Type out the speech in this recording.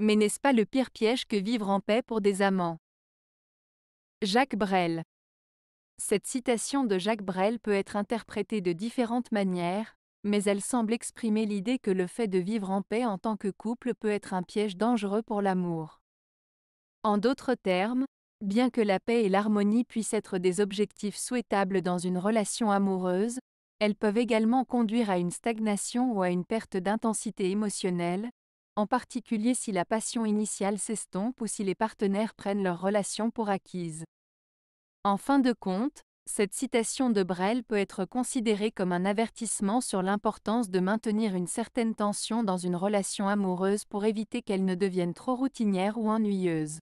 Mais n'est-ce pas le pire piège que vivre en paix pour des amants Jacques Brel. Cette citation de Jacques Brel peut être interprétée de différentes manières, mais elle semble exprimer l'idée que le fait de vivre en paix en tant que couple peut être un piège dangereux pour l'amour. En d'autres termes, bien que la paix et l'harmonie puissent être des objectifs souhaitables dans une relation amoureuse, elles peuvent également conduire à une stagnation ou à une perte d'intensité émotionnelle, en particulier si la passion initiale s'estompe ou si les partenaires prennent leur relation pour acquise. En fin de compte, cette citation de Brel peut être considérée comme un avertissement sur l'importance de maintenir une certaine tension dans une relation amoureuse pour éviter qu'elle ne devienne trop routinière ou ennuyeuse.